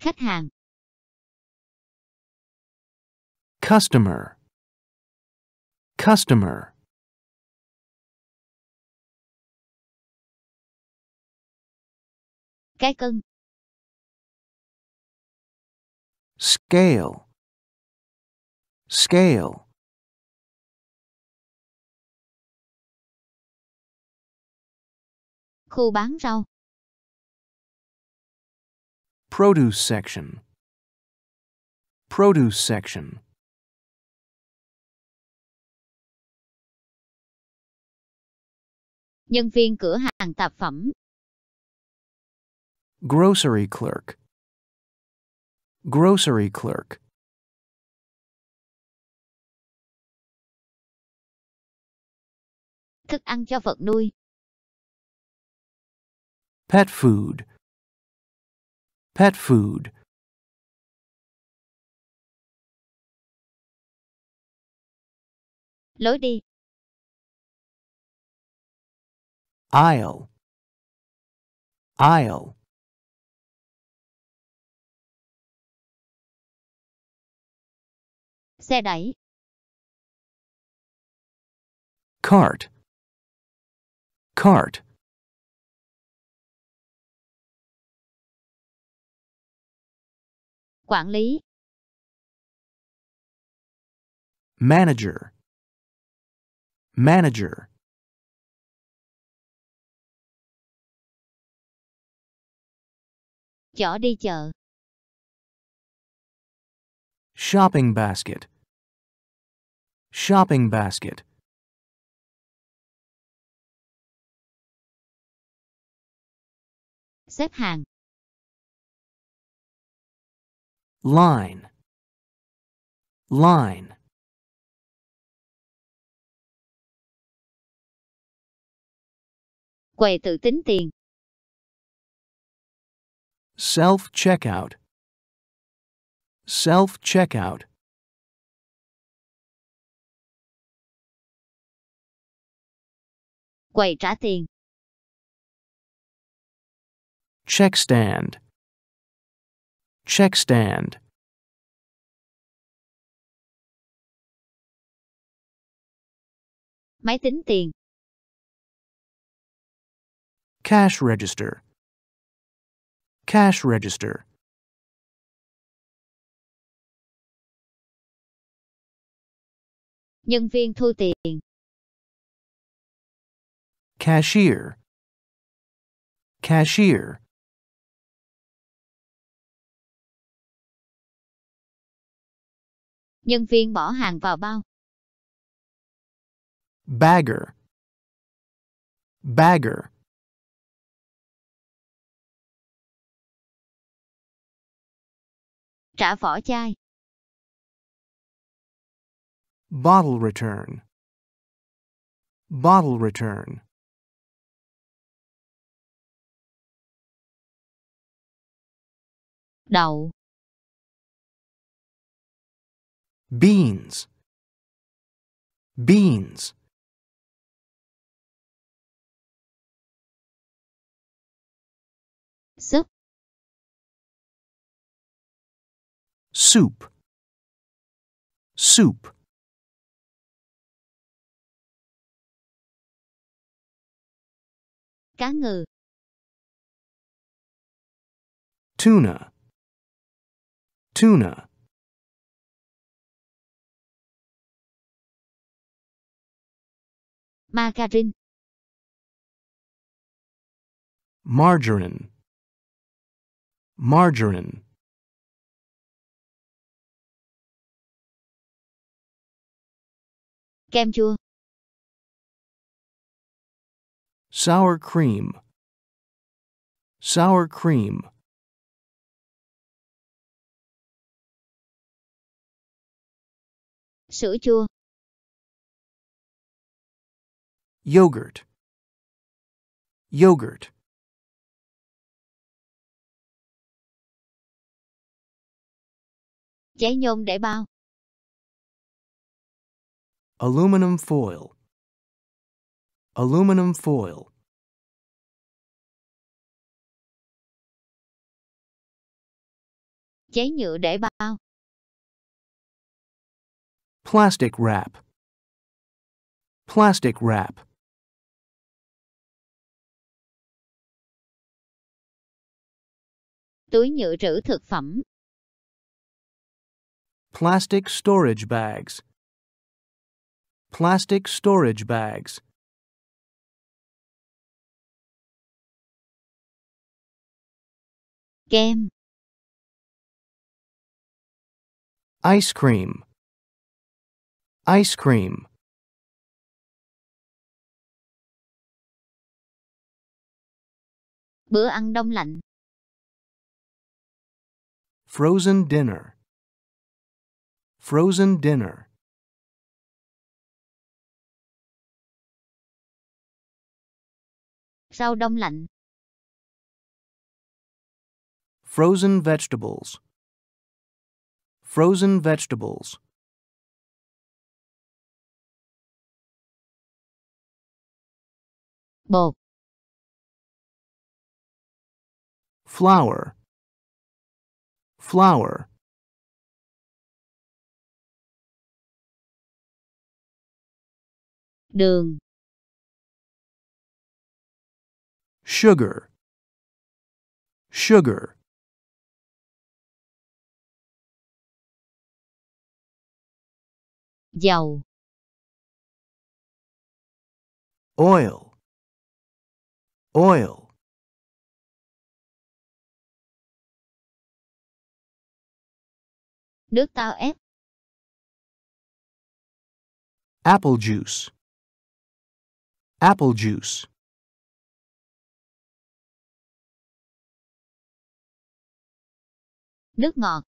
Khách hàng. Customer. Customer. Cái cân. Scale. Scale. Khu bán rau. Produce section. Produce section. Nhân viên cửa hàng tạp phẩm. Grocery clerk. Grocery clerk. Thức ăn cho vật nuôi. Pet food pet food. Lối đi. Aisle. Aisle. Xe đẩy. Cart. Cart. quản lý manager manager chở đi chợ shopping basket shopping basket xếp hàng line line quầy tự tính tiền self checkout self checkout quầy trả tiền check stand Check stand. Máy tính tiền. Cash register. Cash register. Nhân viên thu tiền. Cashier. Cashier. nhân viên bỏ hàng vào bao. Bagger. Bagger. Trả vỏ chai. Bottle return. Bottle return. Đầu. beans beans soup soup soup cá ngừ tuna tuna Margarine. Margarine. Margarine. Kem chua. Sour cream. Sour cream. Sữa chua. Yogurt. Yogurt. Giấy nhôm để bao. Aluminum foil. Aluminum foil. Giấy nhựa để bao. Plastic wrap. Plastic wrap. túi nhựa trữ thực phẩm. Plastic storage bags. Plastic storage bags. Kem. Ice cream. Ice cream. Bữa ăn đông lạnh. Frozen dinner. Frozen dinner. Rau đông lạnh. Frozen vegetables. Frozen vegetables. Bột. Flour flower đường sugar sugar dầu oil oil Nước tao ép. Apple juice. Apple juice. Nước ngọt.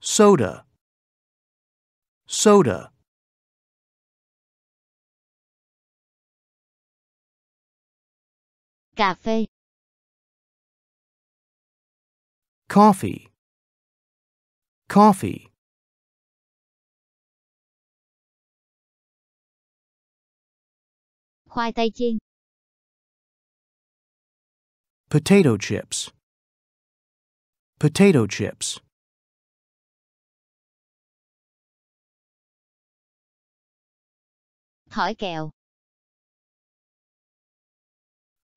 Soda. Soda. Cà phê. coffee, coffee. Khoai tây chiên. Potato chips. Potato chips. Thỏi kẹo.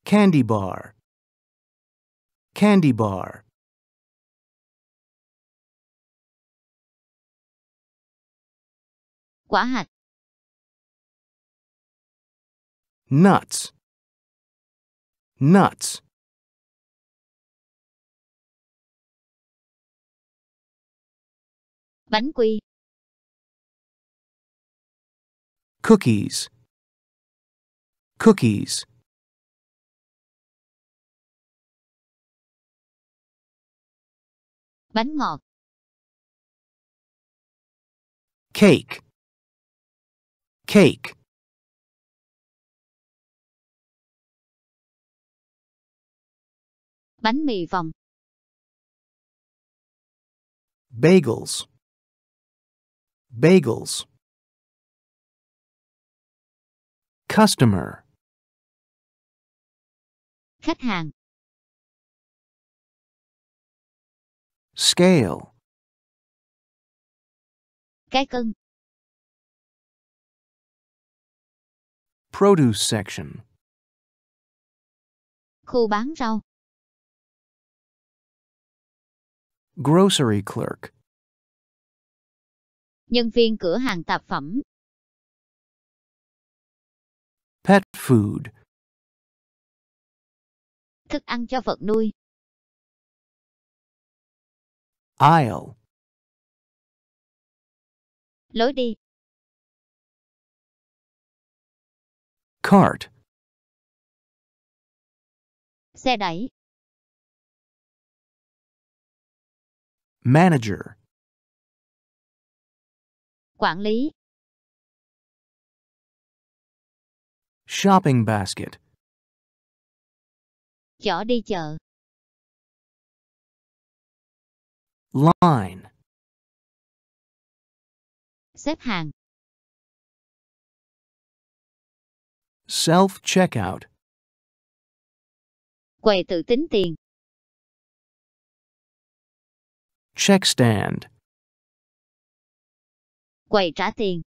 Candy bar. Candy bar. quả hạt, nuts nuts bánh quy cookies cookies bánh ngọt cake cake bánh mì vòng bagels bagels customer khách hàng scale cái cân Produce section. Khu bán rau. Grocery clerk. Nhân viên cửa hàng tạp phẩm. Pet food. Thức ăn cho vật nuôi. Aisle. Lối đi. Cart. Xe đẩy. Manager. Quản lý. Shopping basket. chở đi chợ. Line. Xếp hàng. Self-checkout. Quầy tự tính tiền. Check stand. Quầy trả tiền.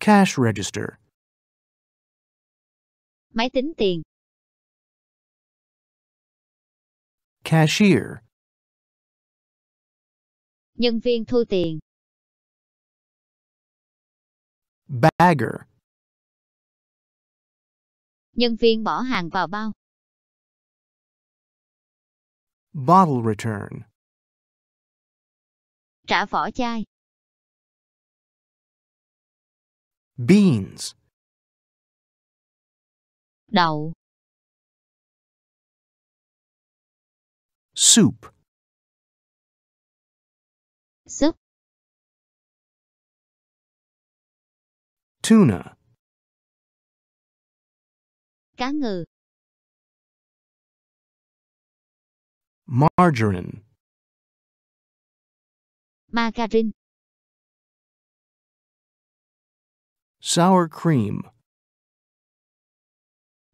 Cash register. Máy tính tiền. Cashier. Nhân viên thu tiền. Bagger. Nhân viên bỏ hàng vào bao. Bottle return. Trả vỏ chai. Beans. Đậu. Soup. Tuna. Cá ngừ. Margarine. Margarine. Sour cream.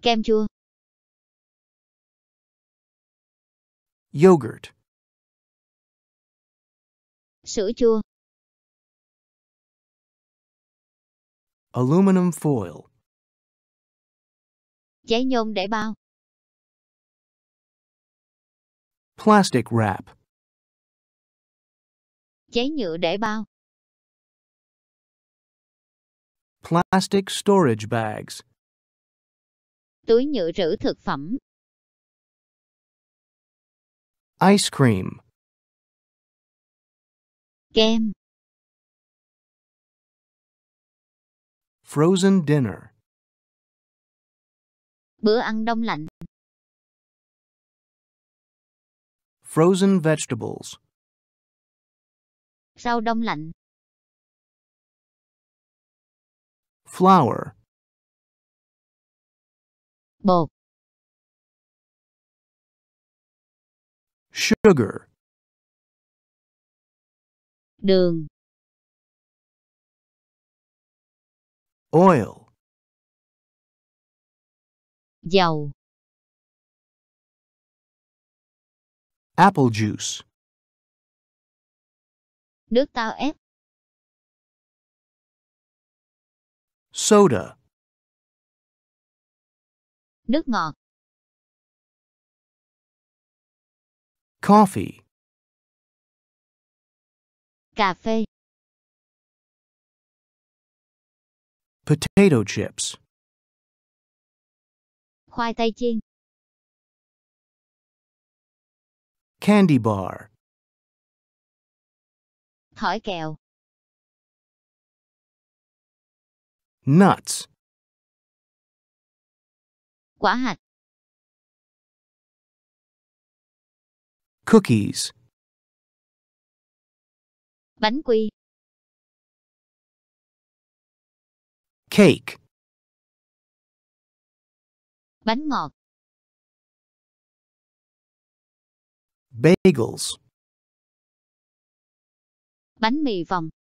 Kem chua. Yogurt. Sữa chua. Aluminum foil. Giấy nhôm để bao. Plastic wrap. Giấy nhựa để bao. Plastic storage bags. Túi nhựa trữ thực phẩm. Ice cream. game Frozen dinner. Bữa ăn đông lạnh. Frozen vegetables. Rau đông lạnh. Flour. Bột. Sugar. Đường. oil dầu apple juice nước tao ép soda nước ngọt coffee cà phê Potato chips. Khoai tây chiên. Candy bar. Thỏi kẹo. Nuts. Quả hạch. Cookies. Bánh quy. Cake. Bánh ngọt. Bagels. Bánh mì vòng.